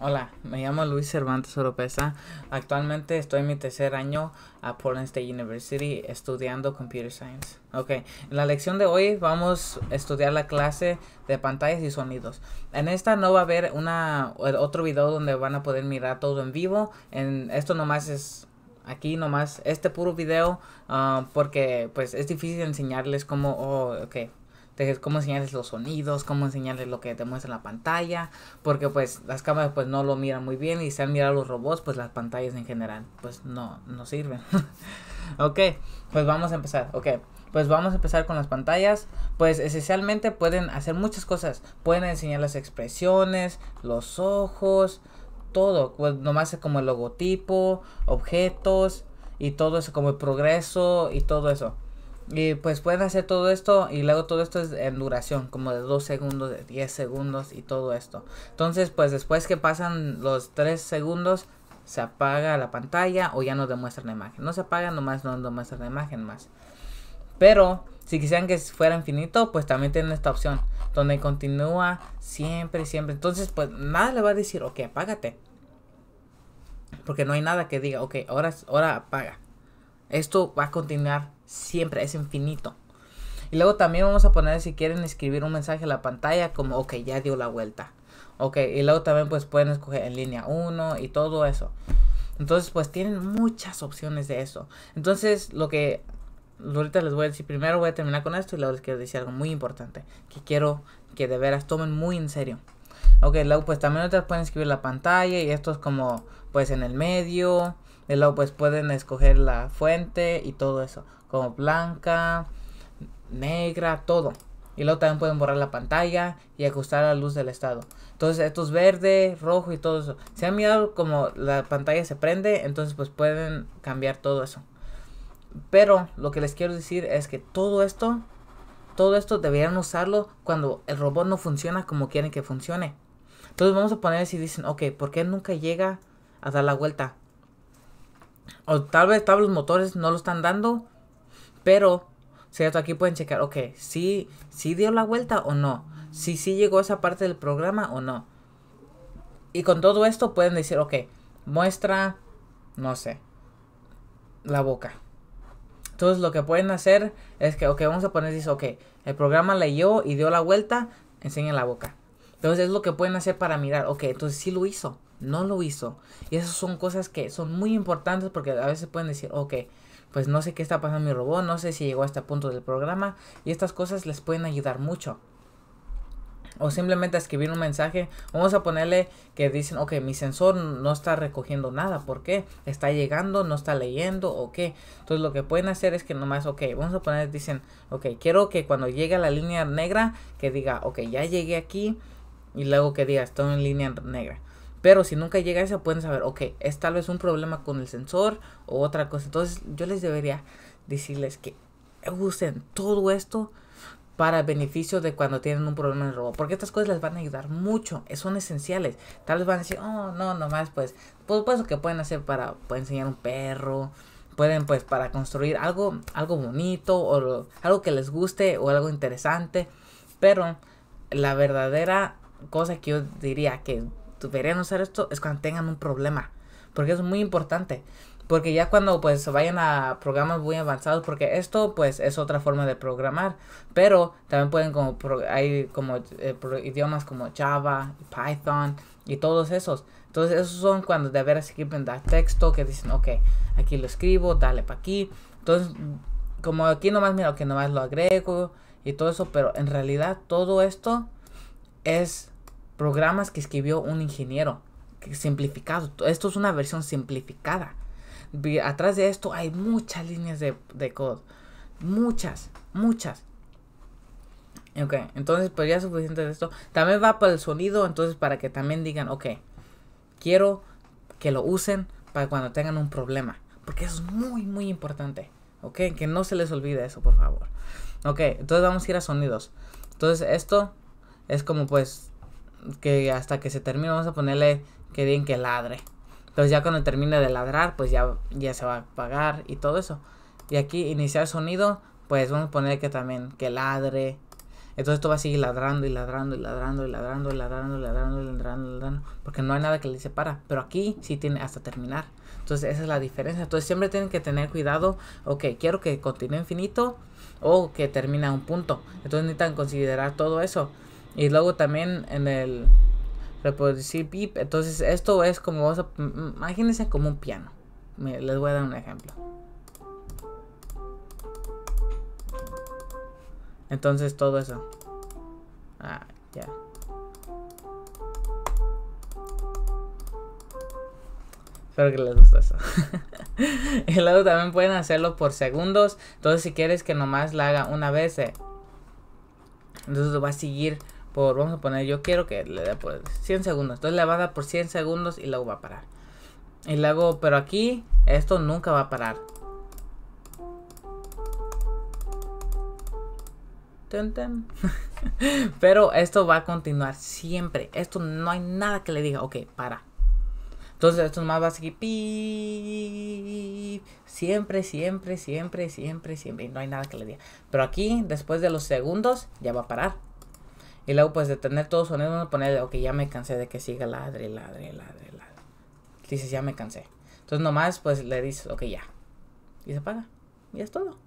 Hola, me llamo Luis Cervantes Oropesa. Actualmente estoy en mi tercer año a Portland State University estudiando Computer Science. Ok, en la lección de hoy vamos a estudiar la clase de pantallas y sonidos. En esta no va a haber una, otro video donde van a poder mirar todo en vivo. En, esto nomás es aquí nomás este puro video ah, porque pues es difícil enseñarles cómo, oh, cómo enseñarles los sonidos, cómo enseñarles lo que te muestra la pantalla, porque pues las cámaras pues no lo miran muy bien y si han mirado los robots pues las pantallas en general pues no, no sirven. ok, pues vamos a empezar, ok. Pues vamos a empezar con las pantallas. Pues esencialmente pueden hacer muchas cosas. Pueden enseñar las expresiones, los ojos, todo. Pues nomás como el logotipo, objetos y todo eso, como el progreso y todo eso. Y pues pueden hacer todo esto y luego todo esto es en duración, como de 2 segundos, de 10 segundos y todo esto. Entonces, pues después que pasan los 3 segundos, se apaga la pantalla o ya no demuestran la imagen. No se apaga, nomás no demuestra la imagen más. Pero si quisieran que fuera infinito, pues también tienen esta opción, donde continúa siempre, siempre. Entonces, pues nada le va a decir, ok, apágate. Porque no hay nada que diga, ok, ahora, ahora apaga. Esto va a continuar siempre, es infinito. Y luego también vamos a poner si quieren escribir un mensaje a la pantalla como, ok, ya dio la vuelta. Ok, y luego también pues pueden escoger en línea 1 y todo eso. Entonces pues tienen muchas opciones de eso. Entonces lo que ahorita les voy a decir, primero voy a terminar con esto y luego les quiero decir algo muy importante que quiero que de veras tomen muy en serio. Ok, luego pues también otras pueden escribir la pantalla y esto es como pues en el medio y luego pues pueden escoger la fuente y todo eso. Como blanca, negra, todo. Y luego también pueden borrar la pantalla y ajustar la luz del estado. Entonces es verde, rojo y todo eso. Si han mirado como la pantalla se prende, entonces pues pueden cambiar todo eso. Pero lo que les quiero decir es que todo esto, todo esto deberían usarlo cuando el robot no funciona como quieren que funcione. Entonces vamos a poner si dicen, ok, ¿por qué nunca llega a dar la vuelta? O tal vez, tal los motores no lo están dando, pero, ¿cierto? Aquí pueden checar, ok, si, dio la vuelta o no. Si sí llegó a esa parte del programa o no. Y con todo esto pueden decir, ok, muestra, no sé, la boca. Entonces lo que pueden hacer es que, ok, vamos a poner, dice, ok, el programa leyó y dio la vuelta, enseñen la boca. Entonces es lo que pueden hacer para mirar, ok, entonces sí lo hizo no lo hizo. Y esas son cosas que son muy importantes porque a veces pueden decir, ok, pues no sé qué está pasando mi robot, no sé si llegó a este punto del programa y estas cosas les pueden ayudar mucho. O simplemente escribir un mensaje. Vamos a ponerle que dicen, ok, mi sensor no está recogiendo nada. ¿Por qué? ¿Está llegando? ¿No está leyendo? ¿O Entonces lo que pueden hacer es que nomás, ok, vamos a poner, dicen, ok, quiero que cuando llegue a la línea negra, que diga, ok, ya llegué aquí. Y luego que diga, estoy en línea negra. Pero si nunca llega a pueden saber, ok, es tal vez un problema con el sensor o otra cosa. Entonces yo les debería decirles que usen todo esto para beneficio de cuando tienen un problema en el robot. Porque estas cosas les van a ayudar mucho, eh, son esenciales. Tal vez van a decir, oh, no, nomás pues, pues, pues que pueden hacer para pueden enseñar un perro, pueden pues para construir algo, algo bonito o algo que les guste o algo interesante. Pero la verdadera cosa que yo diría que deberían usar esto es cuando tengan un problema. Porque es muy importante. Porque ya cuando pues vayan a programas muy avanzados, porque esto pues es otra forma de programar. Pero también pueden como, hay como eh, idiomas como Java, Python y todos esos. Entonces esos son cuando de veras escriben dar texto que dicen, ok, aquí lo escribo, dale para aquí. Entonces como aquí nomás mira que nomás lo agrego y todo eso, pero en realidad todo esto es programas que escribió un ingeniero simplificado. Esto es una versión simplificada. Atrás de esto hay muchas líneas de, de code. Muchas, muchas. Ok, entonces pues ya es suficiente de esto. También va para el sonido, entonces para que también digan, ok, quiero que lo usen para cuando tengan un problema. Porque eso es muy, muy importante. Ok, que no se les olvide eso, por favor. Ok, entonces vamos a ir a sonidos. Entonces esto es como pues que hasta que se termine, vamos a ponerle que bien que ladre. Entonces ya cuando termine de ladrar, pues ya, ya se va a apagar y todo eso. Y aquí iniciar sonido, pues vamos a poner que también que ladre. Entonces esto va a seguir ladrando y ladrando y ladrando y ladrando y ladrando y ladrando y ladrando, porque no hay nada que le separa. Pero aquí sí tiene hasta terminar. Entonces esa es la diferencia. Entonces siempre tienen que tener cuidado. Ok, quiero que continúe infinito o que termine a un punto. Entonces necesitan considerar todo eso. Y luego también en el reproducir beep. Entonces esto es como, vamos a, imagínense como un piano. les voy a dar un ejemplo. Entonces todo eso. Ah, ya. Espero que les guste eso. y luego también pueden hacerlo por segundos. Entonces si quieres que nomás la haga una vez. Eh, entonces va a seguir por, vamos a poner, yo quiero que le dé por 100 segundos. Entonces le va a dar por 100 segundos y luego va a parar. Y luego, pero aquí, esto nunca va a parar. Pero esto va a continuar siempre. Esto no hay nada que le diga, ok, para. Entonces esto nomás va a seguir. siempre, siempre, siempre, siempre, siempre. Y no hay nada que le diga. Pero aquí, después de los segundos, ya va a parar. Y luego, pues, de tener todo sonido, uno pone, poner, ok, ya me cansé de que siga ladre, ladre, ladre, ladre. Dices, ya me cansé. Entonces, nomás, pues, le dices, ok, ya. Y se apaga. Y es todo.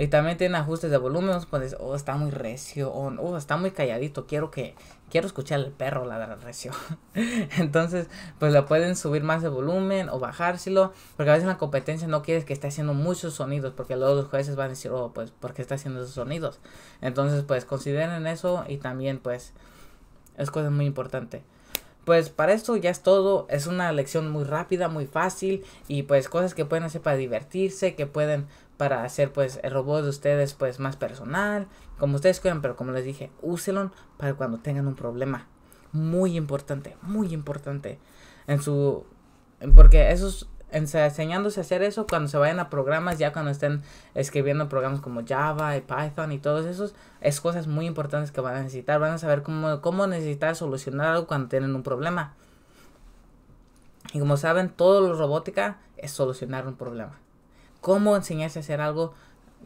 Y también tienen ajustes de volumen, pues, oh, está muy recio, o oh, está muy calladito, quiero que, quiero escuchar al perro la recio. Entonces, pues la pueden subir más de volumen o bajárselo, porque a veces en la competencia no quieres que esté haciendo muchos sonidos, porque luego los jueces van a decir, oh, pues, ¿por qué está haciendo esos sonidos? Entonces, pues, consideren eso y también, pues, es cosa muy importante. Pues para esto ya es todo, es una lección muy rápida, muy fácil y pues cosas que pueden hacer para divertirse, que pueden para hacer pues el robot de ustedes pues más personal, como ustedes quieran, pero como les dije, Úselo para cuando tengan un problema. Muy importante, muy importante. En su porque esos enseñándose a hacer eso cuando se vayan a programas, ya cuando estén escribiendo programas como Java y Python y todos esos, es cosas muy importantes que van a necesitar, van a saber cómo, cómo necesitar solucionar algo cuando tienen un problema. Y como saben, todo lo robótica es solucionar un problema. Cómo enseñarse a hacer algo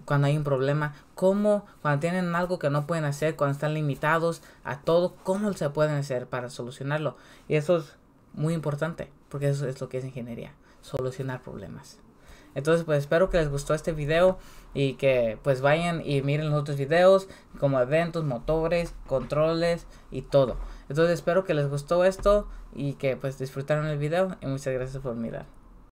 cuando hay un problema, cómo cuando tienen algo que no pueden hacer, cuando están limitados a todo, cómo se pueden hacer para solucionarlo. Y eso es muy importante, porque eso es lo que es ingeniería solucionar problemas. Entonces pues espero que les gustó este video y que pues vayan y miren los otros videos como eventos, motores, controles y todo. Entonces espero que les gustó esto y que pues disfrutaron el video y muchas gracias por mirar.